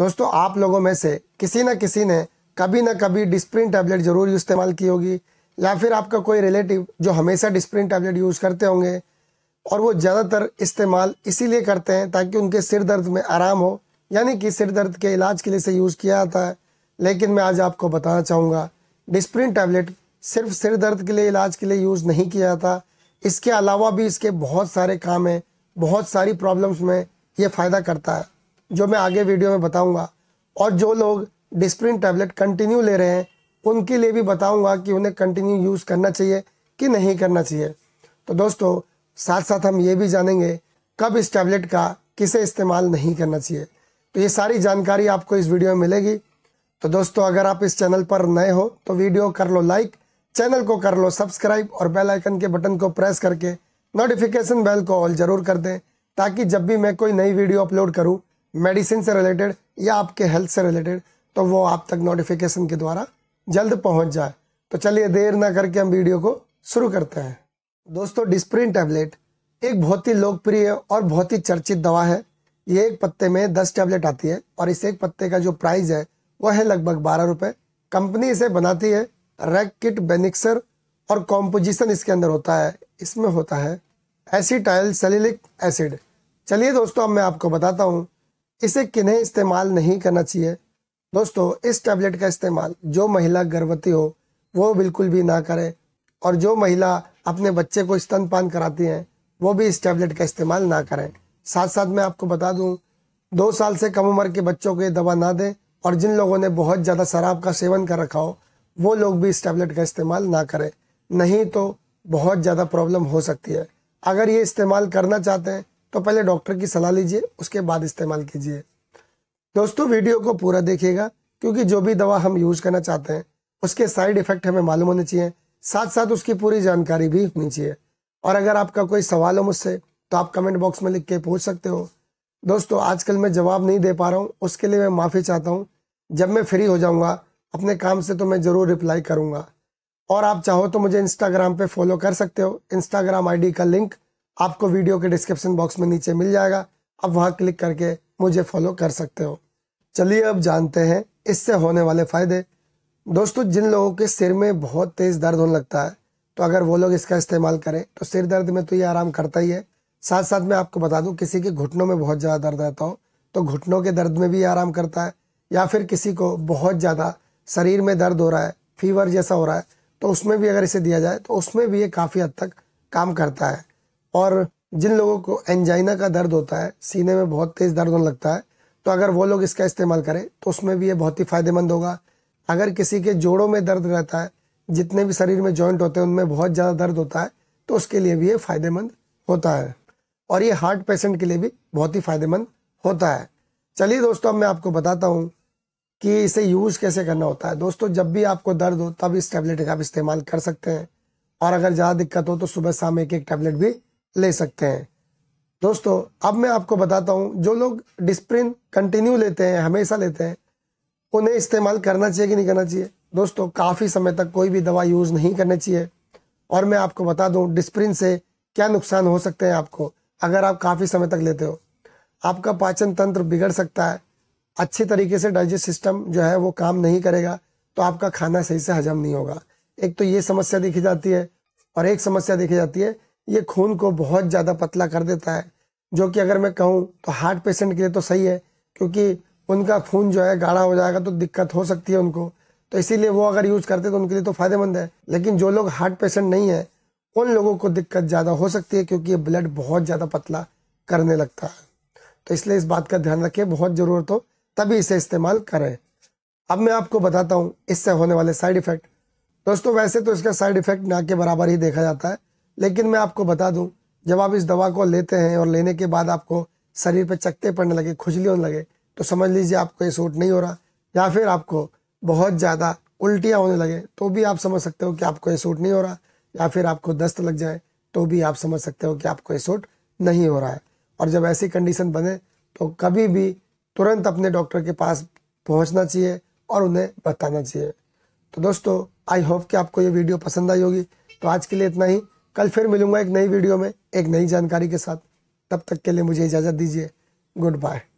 दोस्तों आप लोगों में से किसी न किसी ने कभी ना कभी डिस्प्रिन टैबलेट ज़रूर इस्तेमाल की होगी या फिर आपका कोई रिलेटिव जो हमेशा डिस्प्रिन टैबलेट यूज़ करते होंगे और वो ज़्यादातर इस्तेमाल इसीलिए करते हैं ताकि उनके सिर दर्द में आराम हो यानी कि सिर दर्द के इलाज के लिए से यूज़ किया जाता है लेकिन मैं आज आपको बताना चाहूँगा डिस्प्रिन टैबलेट सिर्फ सिर दर्द के लिए इलाज के लिए यूज़ नहीं किया जाता इसके अलावा भी इसके बहुत सारे काम हैं बहुत सारी प्रॉब्लम्स में ये फ़ायदा करता है जो मैं आगे वीडियो में बताऊंगा और जो लोग डिस्प्रिन टैबलेट कंटिन्यू ले रहे हैं उनके लिए भी बताऊंगा कि उन्हें कंटिन्यू यूज़ करना चाहिए कि नहीं करना चाहिए तो दोस्तों साथ साथ हम ये भी जानेंगे कब इस टैबलेट का किसे इस्तेमाल नहीं करना चाहिए तो ये सारी जानकारी आपको इस वीडियो में मिलेगी तो दोस्तों अगर आप इस चैनल पर नए हो तो वीडियो कर लो लाइक चैनल को कर लो सब्सक्राइब और बेल आइकन के बटन को प्रेस करके नोटिफिकेशन बेल को ऑल जरूर कर दें ताकि जब भी मैं कोई नई वीडियो अपलोड करूं मेडिसिन से रिलेटेड या आपके हेल्थ से रिलेटेड तो वो आप तक नोटिफिकेशन के द्वारा जल्द पहुंच जाए तो चलिए देर ना करके हम वीडियो को शुरू करते हैं दोस्तों डिस्प्रिन टैबलेट एक बहुत ही लोकप्रिय और बहुत ही चर्चित दवा है ये एक पत्ते में दस टैबलेट आती है और इस एक पत्ते का जो प्राइस है वह है लगभग बारह रुपये कंपनी इसे बनाती है रैक किट बेनिक्सर और कॉम्पोजिशन इसके अंदर होता है इसमें होता है एसीटाइल सेलिलिक एसिड चलिए दोस्तों अब मैं आपको बताता हूँ इसे किन्हें इस्तेमाल नहीं करना चाहिए दोस्तों इस टैबलेट का इस्तेमाल जो महिला गर्भवती हो वो बिल्कुल भी ना करे और जो महिला अपने बच्चे को स्तनपान कराती हैं वो भी इस टैबलेट का इस्तेमाल ना करें साथ साथ मैं आपको बता दूं दो साल से कम उम्र के बच्चों को ये दवा ना दें और जिन लोगों ने बहुत ज़्यादा शराब का सेवन कर रखा हो वो लोग भी इस टैबलेट का इस्तेमाल ना करें नहीं तो बहुत ज़्यादा प्रॉब्लम हो सकती है अगर ये इस्तेमाल करना चाहते हैं तो पहले डॉक्टर की सलाह लीजिए उसके बाद इस्तेमाल कीजिए दोस्तों वीडियो को पूरा देखिएगा क्योंकि जो भी दवा हम यूज करना चाहते हैं उसके साइड इफेक्ट हमें मालूम होने चाहिए साथ साथ उसकी पूरी जानकारी भी होनी चाहिए और अगर आपका कोई सवाल हो मुझसे तो आप कमेंट बॉक्स में लिख के पूछ सकते हो दोस्तों आजकल मैं जवाब नहीं दे पा रहा हूँ उसके लिए मैं माफ़ी चाहता हूँ जब मैं फ्री हो जाऊंगा अपने काम से तो मैं ज़रूर रिप्लाई करूँगा और आप चाहो तो मुझे इंस्टाग्राम पे फॉलो कर सकते हो इंस्टाग्राम आईडी का लिंक आपको वीडियो के डिस्क्रिप्शन बॉक्स में नीचे मिल जाएगा आप वहाँ क्लिक करके मुझे फॉलो कर सकते हो चलिए अब जानते हैं इससे होने वाले फ़ायदे दोस्तों जिन लोगों के सिर में बहुत तेज़ दर्द होने लगता है तो अगर वो लोग इसका इस्तेमाल करें तो सिर दर्द में तो ये आराम करता ही है साथ साथ मैं आपको बता दूं किसी के घुटनों में बहुत ज़्यादा दर्द रहता हो तो घुटनों के दर्द में भी आराम करता है या फिर किसी को बहुत ज़्यादा शरीर में दर्द हो रहा है फीवर जैसा हो रहा है तो उसमें भी अगर इसे दिया जाए तो उसमें भी ये काफ़ी हद तक काम करता है और जिन लोगों को एंजाइना का दर्द होता है सीने में बहुत तेज़ दर्द होने लगता है तो अगर वो लोग इसका इस्तेमाल करें तो उसमें भी ये बहुत ही फ़ायदेमंद होगा अगर किसी के जोड़ों में दर्द रहता है जितने भी शरीर में जॉइंट होते हैं उनमें बहुत ज़्यादा दर्द होता है तो उसके लिए भी ये फ़ायदेमंद होता है और ये हार्ट पेशेंट के लिए भी बहुत ही फ़ायदेमंद होता है चलिए दोस्तों अब मैं आपको बताता हूँ कि इसे यूज़ कैसे करना होता है दोस्तों जब भी आपको दर्द हो तब इस टैबलेट का आप इस्तेमाल कर सकते हैं और अगर ज़्यादा दिक्कत हो तो सुबह शाम एक एक टैबलेट भी ले सकते हैं दोस्तों अब मैं आपको बताता हूँ जो लोग डिस्प्रिन कंटिन्यू लेते हैं हमेशा लेते हैं उन्हें इस्तेमाल करना चाहिए कि नहीं करना चाहिए दोस्तों काफ़ी समय तक कोई भी दवा यूज़ नहीं करनी चाहिए और मैं आपको बता दूं डिस्प्रिन से क्या नुकसान हो सकते हैं आपको अगर आप काफ़ी समय तक लेते हो आपका पाचन तंत्र बिगड़ सकता है अच्छे तरीके से डाइजेस्ट सिस्टम जो है वो काम नहीं करेगा तो आपका खाना सही से हजम नहीं होगा एक तो ये समस्या देखी जाती है और एक समस्या देखी जाती है ये खून को बहुत ज़्यादा पतला कर देता है जो कि अगर मैं कहूँ तो हार्ट पेशेंट के लिए तो सही है क्योंकि उनका खून जो है गाढ़ा हो जाएगा तो दिक्कत हो सकती है उनको तो इसीलिए वो अगर यूज़ करते तो उनके लिए तो फ़ायदेमंद है लेकिन जो लोग हार्ट पेशेंट नहीं है उन लोगों को दिक्कत ज़्यादा हो सकती है क्योंकि ये ब्लड बहुत ज़्यादा पतला करने लगता है तो इसलिए इस बात का ध्यान रखें बहुत ज़रूरत हो तभी इसे इस्तेमाल करें अब मैं आपको बताता हूँ इससे होने वाले साइड इफ़ेक्ट दोस्तों वैसे तो इसका साइड इफ़ेक्ट ना के बराबर ही देखा जाता है लेकिन मैं आपको बता दूं जब आप इस दवा को लेते हैं और लेने के बाद आपको शरीर पर चकते पड़ने लगे खुजली होने लगे तो समझ लीजिए आपको ये सूट नहीं हो रहा या फिर आपको बहुत ज़्यादा उल्टियाँ होने लगे तो भी आप समझ सकते हो कि आपको ये सूट नहीं हो रहा या फिर आपको दस्त लग जाए तो भी आप समझ सकते हो कि आपको ये सूट नहीं हो रहा है और जब ऐसी कंडीशन बने तो कभी भी तुरंत अपने डॉक्टर के पास पहुंचना चाहिए और उन्हें बताना चाहिए तो दोस्तों आई होप कि आपको ये वीडियो पसंद आई होगी तो आज के लिए इतना ही कल फिर मिलूंगा एक नई वीडियो में एक नई जानकारी के साथ तब तक के लिए मुझे इजाज़त दीजिए गुड बाय